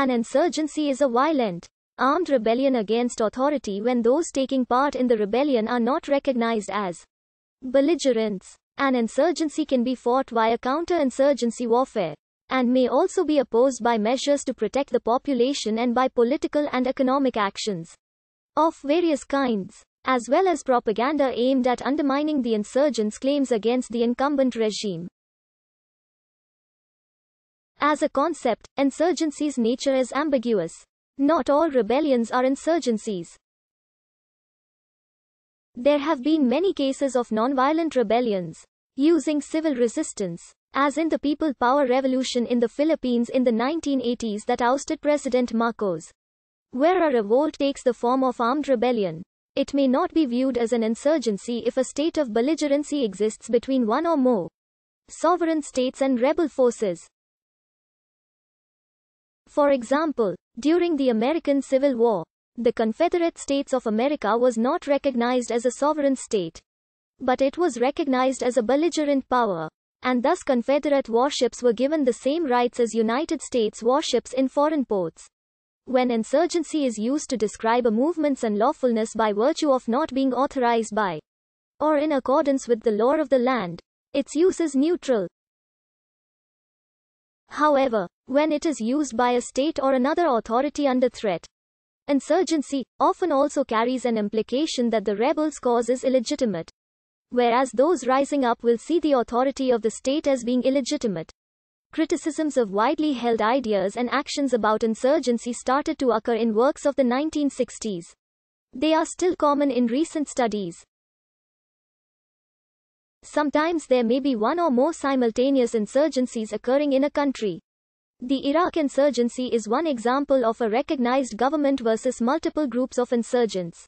An insurgency is a violent, armed rebellion against authority when those taking part in the rebellion are not recognized as belligerents. An insurgency can be fought via counter-insurgency warfare and may also be opposed by measures to protect the population and by political and economic actions of various kinds, as well as propaganda aimed at undermining the insurgents' claims against the incumbent regime. As a concept, insurgency's nature is ambiguous. Not all rebellions are insurgencies. There have been many cases of nonviolent rebellions using civil resistance, as in the People Power Revolution in the Philippines in the 1980s that ousted President Marcos. Where a revolt takes the form of armed rebellion, it may not be viewed as an insurgency if a state of belligerency exists between one or more sovereign states and rebel forces. For example, during the American Civil War, the Confederate States of America was not recognized as a sovereign state. But it was recognized as a belligerent power. And thus Confederate warships were given the same rights as United States warships in foreign ports. When insurgency is used to describe a movement's unlawfulness by virtue of not being authorized by or in accordance with the law of the land, its use is neutral. However, when it is used by a state or another authority under threat, insurgency often also carries an implication that the rebel's cause is illegitimate. Whereas those rising up will see the authority of the state as being illegitimate. Criticisms of widely held ideas and actions about insurgency started to occur in works of the 1960s. They are still common in recent studies. Sometimes there may be one or more simultaneous insurgencies occurring in a country. The Iraq insurgency is one example of a recognized government versus multiple groups of insurgents.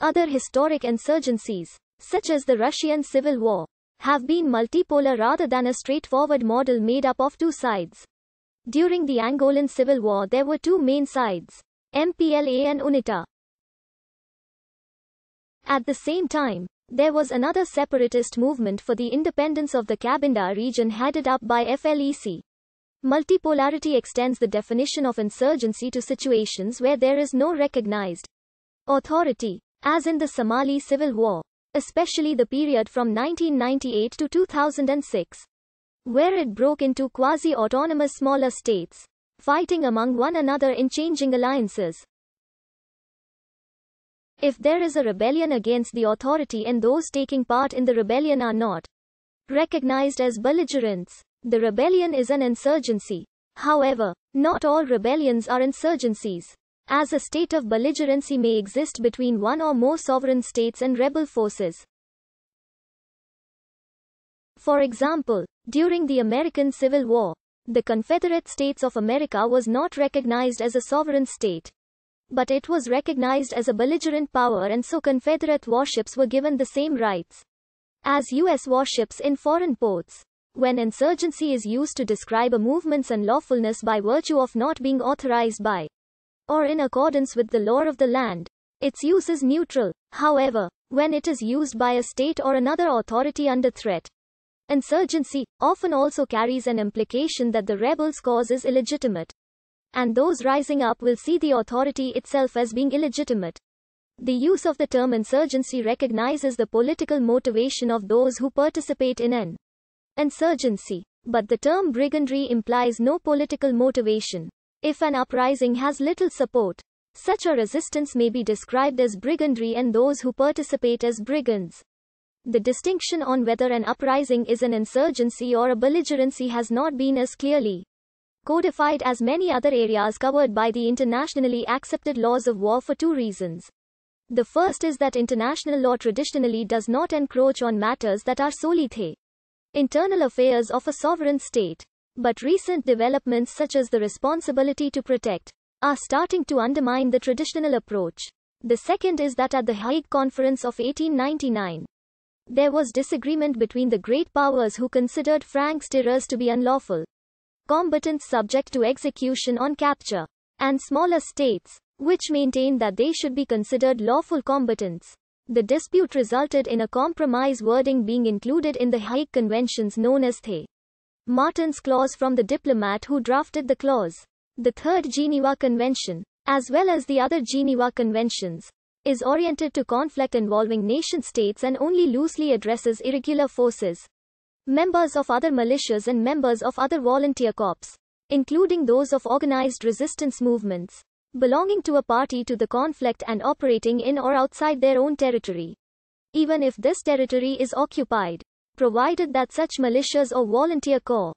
Other historic insurgencies, such as the Russian Civil War, have been multipolar rather than a straightforward model made up of two sides. During the Angolan Civil War there were two main sides, MPLA and UNITA. At the same time, there was another separatist movement for the independence of the Cabinda region headed up by FLEC. Multipolarity extends the definition of insurgency to situations where there is no recognized authority, as in the Somali Civil War, especially the period from 1998 to 2006, where it broke into quasi autonomous smaller states, fighting among one another in changing alliances. If there is a rebellion against the authority and those taking part in the rebellion are not recognized as belligerents, the rebellion is an insurgency. However, not all rebellions are insurgencies, as a state of belligerency may exist between one or more sovereign states and rebel forces. For example, during the American Civil War, the Confederate States of America was not recognized as a sovereign state. But it was recognized as a belligerent power and so Confederate warships were given the same rights as U.S. warships in foreign ports. When insurgency is used to describe a movement's unlawfulness by virtue of not being authorized by or in accordance with the law of the land, its use is neutral. However, when it is used by a state or another authority under threat, insurgency often also carries an implication that the rebel's cause is illegitimate and those rising up will see the authority itself as being illegitimate. The use of the term insurgency recognizes the political motivation of those who participate in an insurgency. But the term brigandry implies no political motivation. If an uprising has little support, such a resistance may be described as brigandry and those who participate as brigands. The distinction on whether an uprising is an insurgency or a belligerency has not been as clearly codified as many other areas covered by the internationally accepted laws of war for two reasons. The first is that international law traditionally does not encroach on matters that are solely the internal affairs of a sovereign state. But recent developments such as the responsibility to protect are starting to undermine the traditional approach. The second is that at the Hague Conference of 1899, there was disagreement between the great powers who considered Frank's terrors to be unlawful combatants subject to execution on capture, and smaller states, which maintained that they should be considered lawful combatants. The dispute resulted in a compromise wording being included in the Hague Conventions known as the Martin's Clause from the diplomat who drafted the clause. The Third Geneva Convention, as well as the other Geneva Conventions, is oriented to conflict involving nation states and only loosely addresses irregular forces, members of other militias and members of other volunteer corps, including those of organized resistance movements, belonging to a party to the conflict and operating in or outside their own territory. Even if this territory is occupied, provided that such militias or volunteer corps